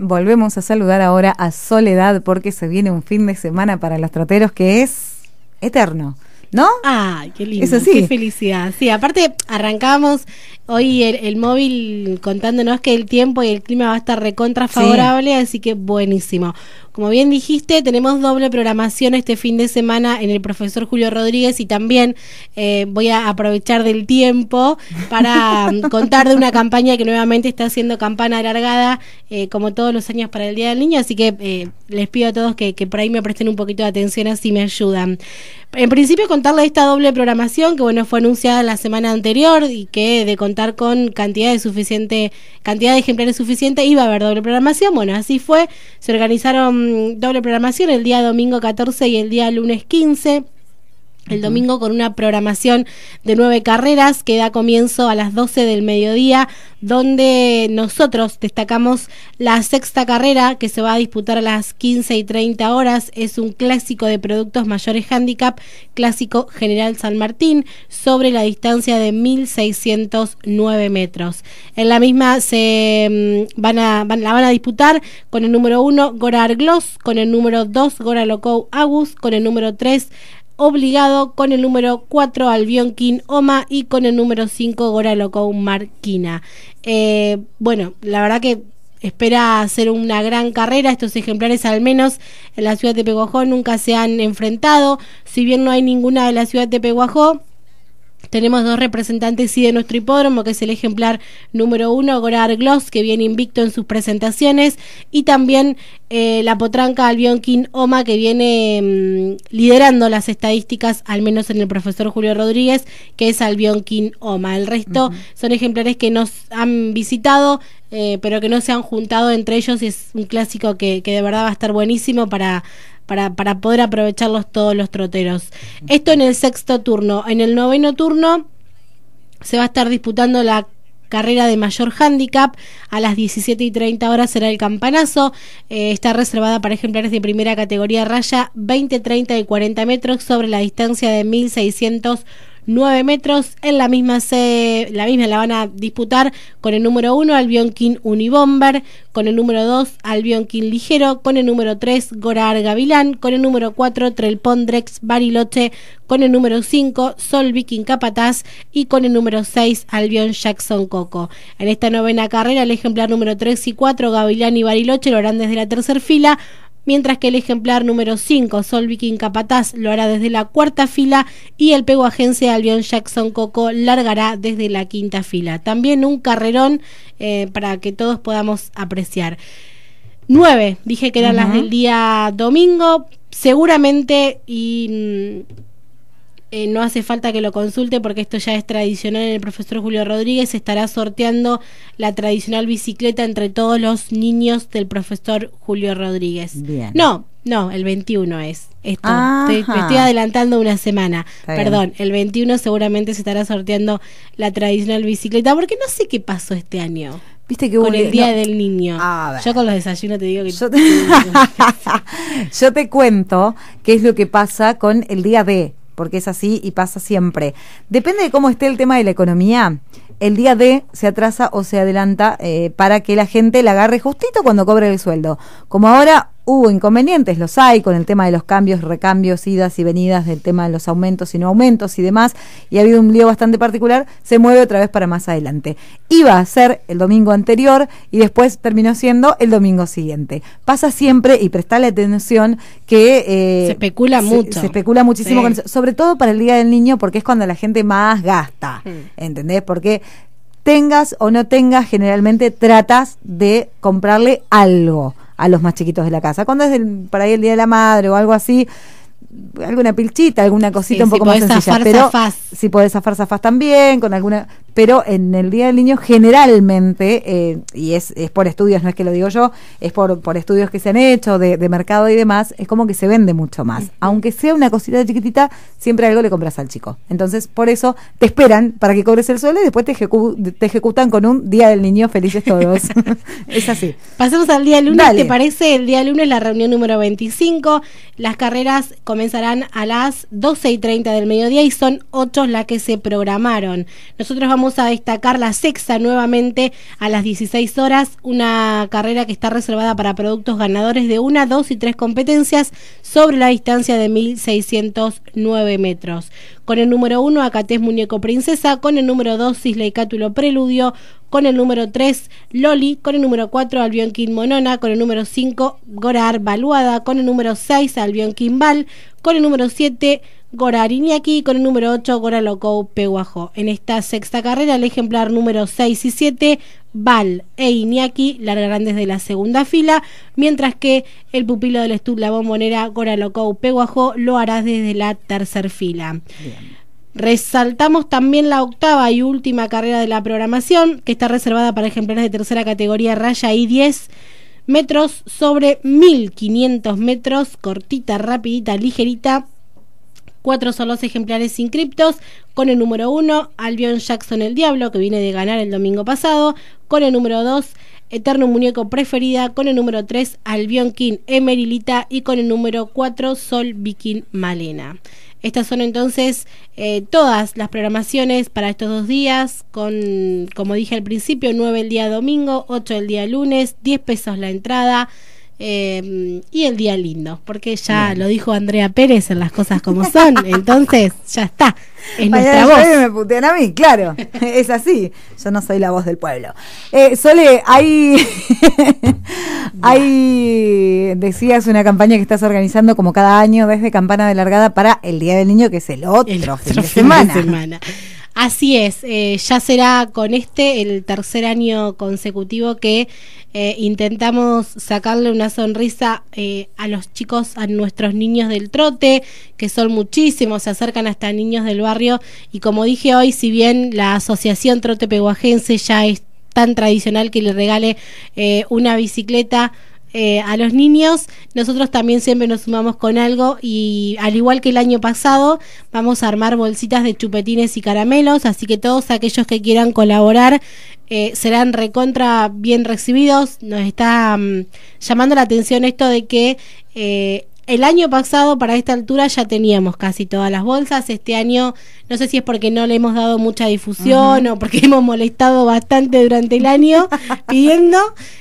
Volvemos a saludar ahora a Soledad porque se viene un fin de semana para los troteros que es eterno. ¿No? Ah, qué lindo. Eso sí. Qué felicidad. Sí, aparte arrancamos hoy el, móvil contándonos que el tiempo y el clima va a estar recontra favorable, así que buenísimo. Como bien dijiste, tenemos doble programación este fin de semana en el profesor Julio Rodríguez y también eh, voy a aprovechar del tiempo para mm, contar de una campaña que nuevamente está haciendo campana alargada eh, como todos los años para el Día del Niño, así que eh, les pido a todos que, por ahí me presten un poquito de atención, así me ayudan. En principio, contarles esta doble programación que bueno fue anunciada la semana anterior y que de contar con cantidad de suficiente, cantidad de ejemplares suficiente, iba a haber doble programación. Bueno, así fue. Se organizaron mm, doble programación el día domingo 14 y el día lunes 15 el domingo con una programación de nueve carreras que da comienzo a las 12 del mediodía, donde nosotros destacamos la sexta carrera que se va a disputar a las 15 y 30 horas. Es un clásico de productos mayores handicap, clásico General San Martín, sobre la distancia de 1.609 metros. En la misma se mm, van a, la van a disputar con el número uno Gora con el número dos Gora Locou Agus, con el número 3 obligado con el número 4 Albionkin Oma y con el número 5 Goralocón Marquina. Eh, bueno, la verdad que espera hacer una gran carrera. Estos ejemplares, al menos en la ciudad de Peguajó, nunca se han enfrentado. Si bien no hay ninguna de la ciudad de Peguajó, tenemos dos representantes sí, de nuestro hipódromo, que es el ejemplar número uno, Gorar Gloss, que viene invicto en sus presentaciones, y también eh, la potranca Albion Oma, que viene mm, liderando las estadísticas, al menos en el profesor Julio Rodríguez, que es Albion Oma. El resto son ejemplares que nos han visitado, eh, pero que no se han juntado entre ellos, y es un clásico que, que de verdad va a estar buenísimo para para, poder aprovecharlos todos los troteros. Esto en el sexto turno. En el noveno turno se va a estar disputando la carrera de mayor handicap. A las 17 y 30 horas será el campanazo. Eh, está reservada para ejemplares de primera categoría raya 20, 30 y 40 metros sobre la distancia de 1600 9 metros. En la misma la misma la van a disputar con el número 1 Albion King Unibomber, con el número 2 Albion King Ligero, con el número 3 Gorar Gavilán, con el número 4 Trelpondrex Bariloche, con el número 5 Sol Viking Capataz y con el número 6 Albion Jackson Coco. En esta novena carrera el ejemplar número 3 y 4 Gavilán y Bariloche lo harán desde la tercera fila mientras que el ejemplar número 5, Sol Viking Capataz, lo hará desde la cuarta fila y el pego agencia Albion Jackson Coco largará desde la quinta fila. También un carrerón eh, para que todos podamos apreciar. 9, dije que eran las del día domingo, seguramente y... Mm, eh, no hace falta que lo consulte porque esto ya es tradicional en el profesor Julio Rodríguez, estará sorteando la tradicional bicicleta entre todos los niños del profesor Julio Rodríguez. No, no, el 21 es Estoy, estoy adelantando una semana. Perdón, el 21 seguramente se estará sorteando la tradicional bicicleta porque no sé qué pasó este año. Viste que con el e- día del niño. Ah, yo con los desayunos te digo que yo te... cuento qué es lo que pasa con el día de porque es así y pasa siempre. Depende de cómo esté el tema de la economía. El día D se atrasa o se adelanta eh, para que la gente la agarre justito cuando cobre el sueldo. Como ahora hubo inconvenientes, los hay, con el tema de los cambios, recambios, idas y venidas, del tema de los aumentos y no aumentos y demás, y ha habido un lío bastante particular, se mueve otra vez para más adelante. Iba a ser el domingo anterior y después terminó siendo el domingo siguiente. Pasa siempre, y prestale atención, que... Eh, se especula mucho. Se especula muchísimo, sobre todo para el Día del Niño, porque es cuando la gente más gasta, mm. ¿entendés? Porque tengas o no tengas, generalmente tratas de comprarle algo a los más chiquitos de la casa. Cuando es para ahí el Día de la Madre o algo así, alguna pilchita, alguna cosita un poco si más sencilla. Zafar, pero zafás. si podés zafar, zafás también, con alguna, pero en el Día del Niño generalmente, eh, y es, por estudios, no es que lo digo yo, es por, por estudios que se han hecho de, mercado y demás, es como que se vende mucho más. Aunque sea una cosita chiquitita, siempre algo le compras al chico. Entonces, por eso te esperan para que cobres el sueldo y después te, ejecutan con un Día del Niño felices todos. es así. Pasemos al día lunes, ¿te parece? El día del lunes la reunión número 25. Las carreras comenzarán a las 12 y 30 del mediodía y son ocho las que se programaron. Nosotros vamos a destacar la sexta nuevamente a las 16 horas, una carrera que está reservada para productos ganadores de una, dos y tres competencias sobre la distancia de 1.609 metros. Con el número 1, Acatés Muñeco Princesa. Con el número 2, Isla y Cátulo Preludio. Con el número 3, Loli. Con el número 4, Albion Monona. Con el número 5, Gorar Baluada. Con el número 6, Albion Bal. Con el número 7, Gorar Iñaki. Con el número 8, Goralocou peguajo En esta sexta carrera, el ejemplar número 6 y 7 Val e Iñaki largarán desde la segunda fila, mientras que el pupilo del estudio La Bombonera, Goralocou Peguajó, lo hará desde la tercera fila. Resaltamos también la octava y última carrera de la programación, que está reservada para ejemplares de tercera categoría raya y 10 metros sobre 1500 metros, cortita, rapidita, ligerita, cuatro son los ejemplares inscriptos, con el número uno Albion Jackson el Diablo, que viene de ganar el domingo pasado, con el número dos Eterno Muñeco Preferida, con el número 3, Albion King Emerilita y con el número 4, Sol Viking Malena. Estas son entonces eh, todas las programaciones para estos dos días, con, como dije al principio, 9 el día domingo, 8 el día lunes, 10 pesos la entrada. Em, y el día lindo, porque ya lo dijo Andrea Pérez en las cosas como son, entonces ya está. Es nuestra voz. me putean a mí, claro, es así. Yo no soy la voz del pueblo. Eh, Sole, hay, hay, decías, una campaña que estás organizando como cada año desde Campana de Largada para el Día del Niño, que es el otro, fin, de semana. Así es, eh, ya será con este el tercer año consecutivo que eh, intentamos sacarle una sonrisa eh, a los chicos, a nuestros niños del trote, que son muchísimos, se acercan hasta niños del barrio y como dije hoy, si bien la Asociación Trote Peguajense ya es tan tradicional que le regale una bicicleta, eh, a los niños. Nosotros también siempre nos sumamos con algo y al igual que el año pasado vamos a armar bolsitas de chupetines y caramelos, así que todos aquellos que quieran colaborar eh, serán recontra bien recibidos. Nos está mm, llamando la atención esto de que eh, el año pasado para esta altura ya teníamos casi todas las bolsas. Este año no sé si es porque no le hemos dado mucha difusión o porque hemos molestado bastante durante el año pidiendo.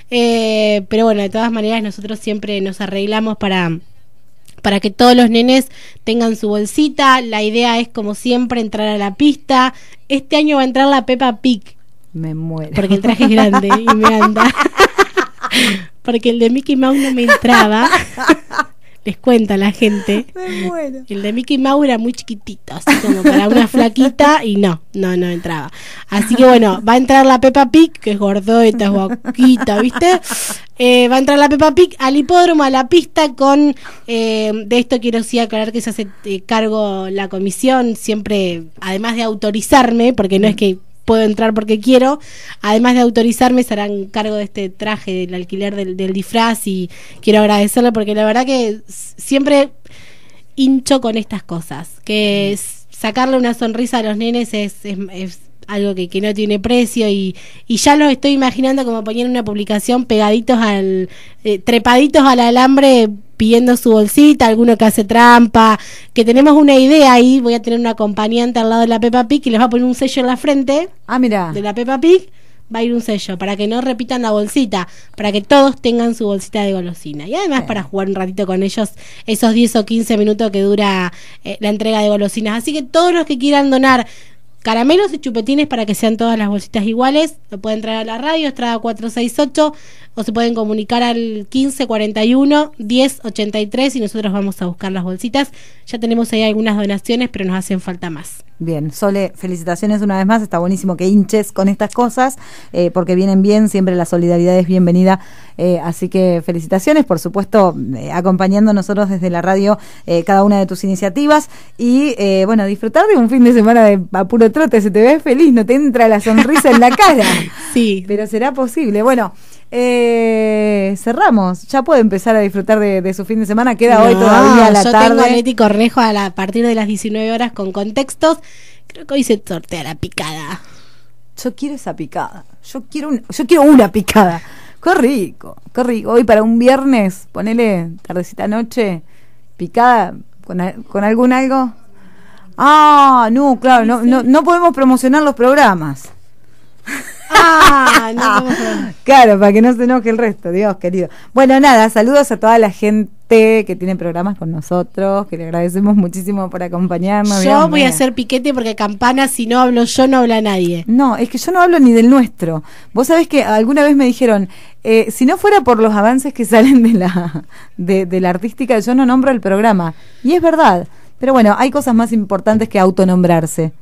Eh, pero bueno, de todas maneras nosotros siempre nos arreglamos para para que todos los nenes tengan su bolsita. La idea es como siempre entrar a la pista. Este año va a entrar la Pepa Pig. Me muero. Porque el traje es grande y me anda. porque el de Mickey Mouse no me entraba les cuento a la gente. El de Mickey Mouse era muy chiquitito, así como para una flaquita y no, no, no entraba. Así que bueno, va a entrar la Peppa Pig, que es gordota, es boquita, ¿viste? Eh, va a entrar la Peppa Pig al hipódromo, a la pista con... Eh, de esto quiero sí aclarar que se hace eh, cargo la comisión, siempre, además de autorizarme, porque no es que puedo entrar porque quiero. Además de autorizarme, se harán cargo de este traje, del alquiler del, disfraz y quiero agradecerle porque la verdad que siempre hincho con estas cosas, que mm. sacarle una sonrisa a los nenes es, algo que, no tiene precio y, ya los estoy imaginando como poniendo una publicación pegaditos al, eh, trepaditos al alambre pidiendo su bolsita, alguno que hace trampa, que tenemos una idea ahí, voy a tener una acompañante al lado de la Peppa Pig y les va a poner un sello en la frente. Ah, mira. De la Peppa Pig va a ir un sello para que no repitan la bolsita, para que todos tengan su bolsita de golosina. Y además para jugar un ratito con ellos esos 10 o 15 minutos que dura eh, la entrega de golosinas. Así que todos los que quieran donar caramelos y chupetines para que sean todas las bolsitas iguales. Lo pueden traer a la radio, Estrada 468, o se pueden comunicar al 1541 1083 y nosotros vamos a buscar las bolsitas. Ya tenemos ahí algunas donaciones, pero nos hacen falta más. Bien, Sole, felicitaciones una vez más. Está buenísimo que hinches con estas cosas, eh, porque vienen bien, siempre la solidaridad es bienvenida. Eh, así que felicitaciones, por supuesto, eh, acompañando nosotros desde la radio cada una de tus iniciativas. Y bueno, disfrutar de un fin de semana de apuro se te ve feliz, no te entra la sonrisa en la cara. Sí. Pero será posible. Bueno, eh, cerramos. Ya puede empezar a disfrutar de, su fin de semana. Queda hoy todavía la tarde. Yo tengo a Cornejo a, partir de las 19 horas con contextos. Creo que hoy se sortea la picada. Yo quiero esa picada. Yo quiero, yo quiero una picada. Qué rico, qué rico. Hoy para un viernes, ponele tardecita noche, picada con, con algún algo. Ah, no, claro, no, no, no podemos promocionar los programas. Ah, claro, para que no se enoje el resto, Dios querido. Bueno, nada, saludos a toda la gente que tiene programas con nosotros, que le agradecemos muchísimo por acompañarnos. Yo voy a hacer piquete porque campana, si no hablo yo, no habla nadie. No, es que yo no hablo ni del nuestro. Vos sabés que alguna vez me dijeron, eh, si no fuera por los avances que salen de la, de, de la artística, yo no nombro el programa. Y es verdad. Pero bueno, hay cosas más importantes que autonombrarse.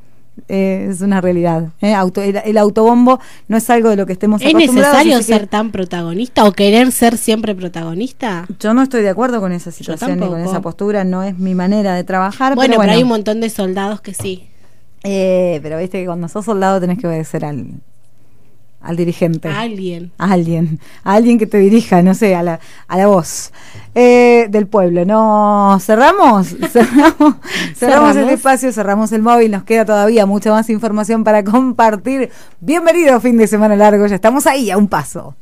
Eh, es una realidad. ¿eh? el, autobombo no es algo de lo que estemos ¿Es ¿Es necesario ser tan protagonista o querer ser siempre protagonista? Yo no estoy de acuerdo con esa situación ni con esa postura, no es mi manera de trabajar. Bueno, pero, bueno. hay un montón de soldados que sí. Eh, pero viste que cuando sos soldado tenés que obedecer al, al dirigente. alguien. A alguien. A alguien que te dirija, no sé, a la, a la voz eh, del pueblo. No, cerramos. Cerramos, cerramos, este cerramos el espacio, cerramos el móvil. Nos queda todavía mucha más información para compartir. Bienvenido, fin de semana largo. Ya estamos ahí, a un paso.